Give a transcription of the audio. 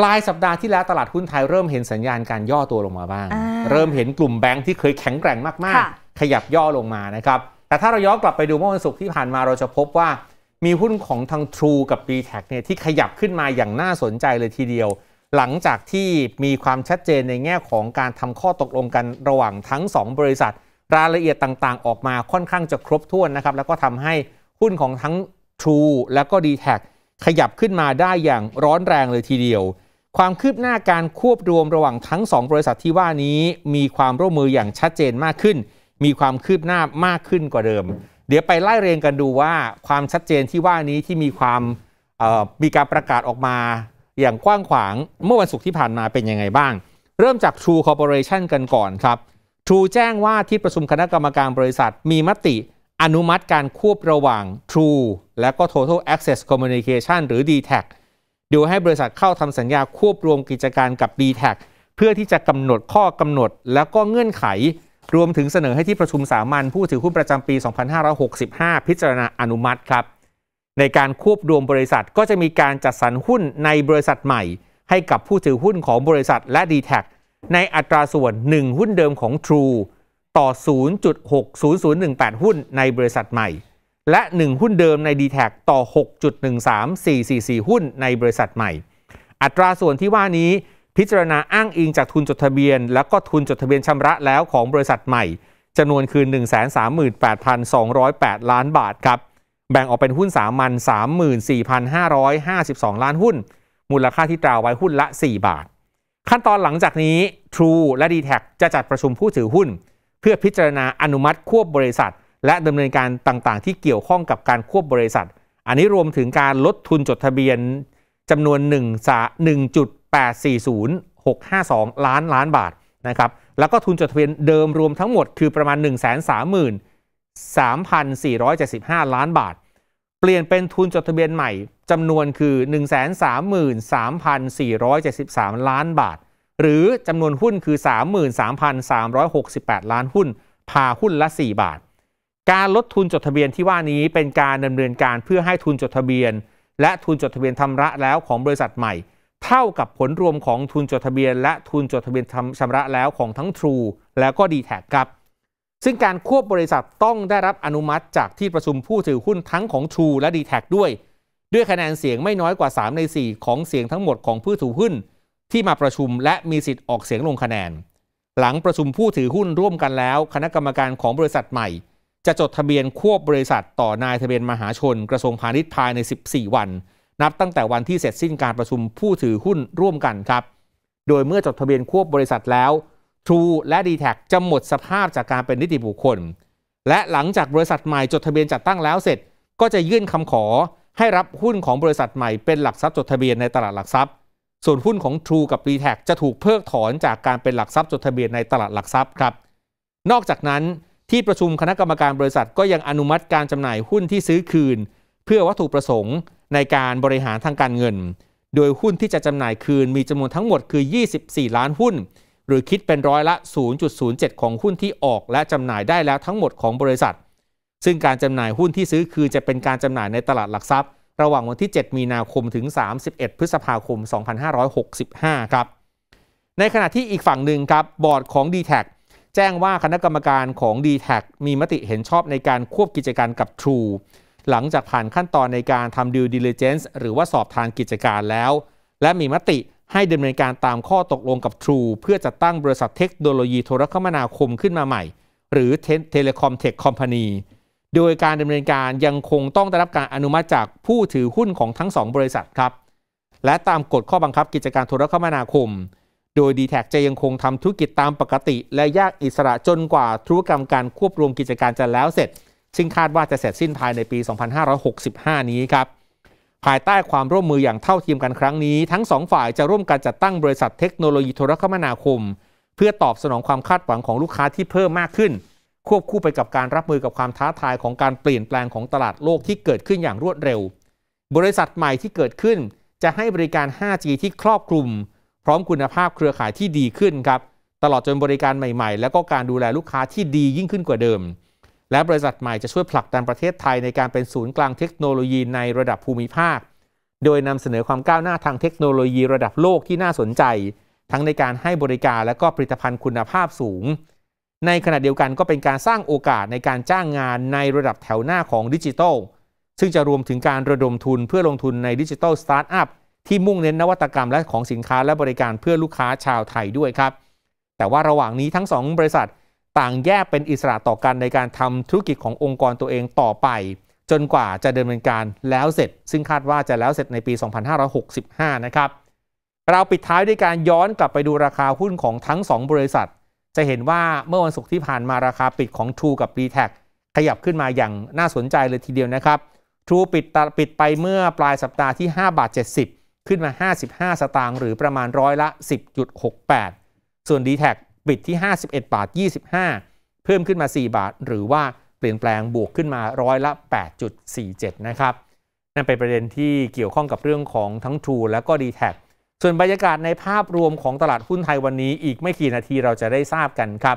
ปลายสัปดาห์ที่แล้วตลาดหุ้นไทยเริ่มเห็นสัญญาณการย่อตัวลงมาบ้าง เริ่มเห็นกลุ่มแบงค์ที่เคยแข็งแกร่งมากๆ ขยับย่อลงมานะครับ แต่ถ้าเราย้อนกลับไปดูเมื่อวันศุกร์ที่ผ่านมาเราจะพบว่า มีหุ้นของทาง True กับ b t แทเนี่ยที่ขยับขึ้นมาอย่างน่าสนใจเลยทีเดียว หลังจากที่มีความชัดเจนในแง่ของการทำข้อตกลงกันระหว่างทั้ง 2 บริษัท รายละเอียดต่างๆ ออกมาค่อนข้างจะครบถ้วนนะครับแล้วก็ทำให้หุ้นของทั้ง True แล้วก็ d t แทขยับขึ้นมาได้อย่างร้อนแรงเลยทีเดียวความคืบหน้าการควบรวมระหว่างทั้ง2บริษัทที่ว่านี้มีความร่วมมืออย่างชัดเจนมากขึ้น มีความคืบหน้ามากขึ้นกว่าเดิม เดี๋ยวไปไล่เรียงกันดูว่าความชัดเจนที่ว่านี้ที่มีความมีการประกาศออกมา อย่างกว้างขวางเมื่อวันศุกร์ที่ผ่านมาเป็นยังไงบ้าง เริ่มจาก True Corporation กันก่อนครับ True แจ้งว่าที่ประชุมคณะกรรมการบริษัทมีมติอนุมัติการควบระหว่าง True และก็ Total Access Communication หรือ d t a c ดวให้บริษัทเข้าทำสัญญาควบรวมกิจการกับ d t แทเพื่อที่จะกำหนดข้อกำหนดแล้วก็เงื่อนไข รวมถึงเสนอให้ที่ประชุมสามัญผู้ถือหุ้นประจำปี 2565 พิจารณาอนุมัติครับ ในการควบรวมบริษัทก็จะมีการจัดสรรหุ้นในบริษัทใหม่ ให้กับผู้ถือหุ้นของบริษัทและ d t แทในอัตราส่วน 1 หุ้นเดิมของ True ต่อ 0.60018 หุ้นในบริษัทใหม่และ 1 หุ้นเดิมใน d t แทต่อ 6.13444 หุ้นในบริษัทใหม่ อัตราส่วนที่ว่านี้พิจารณาอ้างอิงจากทุนจดทะเบียน แล้วก็ทุนจดทะเบียนชำระแล้วของบริษัทใหม่จำนวนคือ138,208 ล้านบาทครับ แบ่งออกเป็นหุ้นสามัญ34,552 ล้านหุ้น มูลค่าที่ตราไว้หุ้นละ 4 บาท ขั้นตอนหลังจากนี้ True และ d t แทจะจัดประชุมผู้ถือหุ้น เพื่อพิจารณาอนุมัติควบบริษัทและดำเนินการต่างๆ ที่เกี่ยวข้องกับการควบบริษัท อันนี้รวมถึงการลดทุนจดทะเบียนจำนวน 1.840652 ล้านล้านบาทนะครับ แล้วก็ทุนจดทะเบียนเดิมรวมทั้งหมดคือประมาณ 1 3 0 0 0 3,475 ล้านบาท เปลี่ยนเป็นทุนจดทะเบียนใหม่จำนวนคือ 133,473 ล้านบาท หรือจำนวนหุ้นคือ 33,368 ล้านหุ้น พาหุ้นละ 4 บาทการลดทุนจดทะเบียนที่ว่านี้เป็นการดำเนินการเพื่อให้ทุนจดทะเบียน และทุนจดทะเบียนทำระแล้วของบริษัทใหม่ เท่ากับผลรวมของทุนจดทะเบียนและทุนจดทะเบียนทำชำระแล้วของทั้ง True แล้วก็ดีแท็กครับ ซึ่งการควบบริษัทต้องได้รับอนุมัติจากที่ประชุมผู้ถือหุ้นทั้งของ True และ d t แทด้วย ด้วยคะแนนเสียงไม่น้อยกว่า 3 ใน 4 ของเสียงทั้งหมดของผู้ถือหุ้น ที่มาประชุมและมีสิทธิ์ออกเสียงลงคะแนน หลังประชุมผู้ถือหุ้นร่วมกันแล้วคณะกรรมการของบริษัทใหม่จะจดทะเบียนควบบริษัทต่อนายทะเบียนมหาชน กระทรวงพาณิชย์ภายใน 14 วัน นับตั้งแต่วันที่เสร็จสิ้นการประชุมผู้ถือหุ้นร่วมกันครับโดยเมื่อจดทะเบียนควบบริษัทแล้ว True และ d t แทจะหมดสภาพจากการเป็นนิติบุคคล และหลังจากบริษัทใหม่จดทะเบียนจัดตั้งแล้วเสร็จก็จะยื่นคำขอ ให้รับหุ้นของบริษัทใหม่เป็นหลักทรัพย์จดทะเบียนในตลาดหลักทรัพย์ ส่วนหุ้นของ True กับ d t แทจะถูกเพิกถอนจากการเป็นหลักทรัพย์จดทะเบียนในตลาดหลักทรัพย์ครับนอกจากนั้นที่ประชุมคณะกรรมการบริษัทก็ยังอนุมัติการจำหน่ายหุ้นที่ซื้อคืน เพื่อวัตถุประสงค์ในการบริหารทางการเงิน โดยหุ้นที่จะจำหน่ายคืน มีจำนวนทั้งหมดคือ 24 ล้านหุ้น หรือคิดเป็นร้อยละ 0.07 ของหุ้นที่ออกและจำหน่ายได้แล้วทั้งหมดของบริษัท ซึ่งการจำหน่ายหุ้นที่ซื้อคืนจะเป็นการจำหน่ายในตลาดหลักทรัพย์ระหว่างวันที่ 7 มีนาคมถึง 31 พฤษภาคม 2565 ครับ ในขณะที่อีกฝั่งหนึ่งครับบอร์ดของ d t แทแจ้งว่าคณะกรรมการของ d t แทมีมติเห็นชอบในการควบกิจการกับ True หลังจากผ่านขั้นตอนในการทำ due diligence หรือว่าสอบทางกิจการแล้ว และมีมติให้ดำเนินการตามข้อตกลงกับ True เพื่อจะตั้งบริษัทเทคโนโลยีโทรคมนาคมขึ้นมาใหม่ หรือเทเลคอมเทคคอมพานีโดยการดำเนินการยังคงต้องได้รับการอนุมัติจากผู้ถือหุ้นของทั้ง 2 บริษัทครับและตามกฎข้อบังคับกิจการโทรคมนาคมโดย d t แทจะยังคงทำธุรกิจตามปกติ และยยกอิสระจนกว่าธุรกรรมการควบรวมกิจการจะแล้วเสร็จ ซึ่งคาดว่าจะเสร็จสิ้นภายในปี 2565 นี้ครับ ภายใต้ความร่วมมืออย่างเท่าเทียมกันครั้งนี้ ทั้งสองฝ่ายจะร่วมกันจัดตั้งบริษัทเทคโนโลยีโทรคมนาคม เพื่อตอบสนองความคาดหวังของลูกค้าที่เพิ่มมากขึ้น ควบคู่ไปกับการรับมือกับความท้าทายของการเปลี่ยนแปลงของตลาดโลกที่เกิดขึ้นอย่างรวดเร็ว บริษัทใหม่ที่เกิดขึ้น จะให้บริการ 5G ที่ครอบคลุมพร้อมคุณภาพเครือข่ายที่ดีขึ้นครับตลอดจนบริการใหม่ๆ และก็การดูแลลูกค้าที่ดียิ่งขึ้นกว่าเดิม และบริษัทใหม่จะช่วยผลักดันประเทศไทย ในการเป็นศูนย์กลางเทคโนโลยีในระดับภูมิภาค โดยนำเสนอความก้าวหน้าทางเทคโนโลยีระดับโลกที่น่าสนใจ ทั้งในการให้บริการและก็ผลิตภัณฑ์คุณภาพสูง ในขณะเดียวกันก็เป็นการสร้างโอกาสในการจ้างงานในระดับแถวหน้าของดิจิทัล ซึ่งจะรวมถึงการระดมทุนเพื่อลงทุนในดิจิทัลสตาร์ทอัพที่มุ่งเน้นนวัตกรรมและของสินค้าและบริการเพื่อลูกค้าชาวไทยด้วยครับ แต่ว่าระหว่างนี้ทั้ง 2 บริษัท ต่างแยกเป็นอิสระต่อกัน ในการทำธุรกิจขององค์กรตัวเองต่อไป จนกว่าจะดำเนินการแล้วเสร็จ ซึ่งคาดว่าจะแล้วเสร็จในปี 2565 นะครับเราปิดท้ายด้วยการย้อนกลับไปดูราคาหุ้นของทั้ง 2 บริษัท จะเห็นว่าเมื่อวันศุกร์ที่ผ่านมาราคาปิดของ True กับ d t แทขยับขึ้นมาอย่างน่าสนใจเลยทีเดียวนะครับ True ปิดปิดไปเมื่อปลายสัปดาห์ที่5บาท70ขึ้นมา 55 สตางค์ หรือประมาณร้อยละ 10.68 ส่วน d t แทปิดที่ 51 บาท 25 เพิ่มขึ้นมา 4 บาท หรือว่าเปลี่ยนแปลงบวกขึ้นมา ร้อยละ 8.47 นะครับ นั่นเป็นประเด็นที่เกี่ยวข้องกับเรื่องของทั้ง True และก็ d t แทส่วนบรรยากาศในภาพรวมของตลาดหุ้นไทยวันนี้ อีกไม่กี่นาทีเราจะได้ทราบกันครับ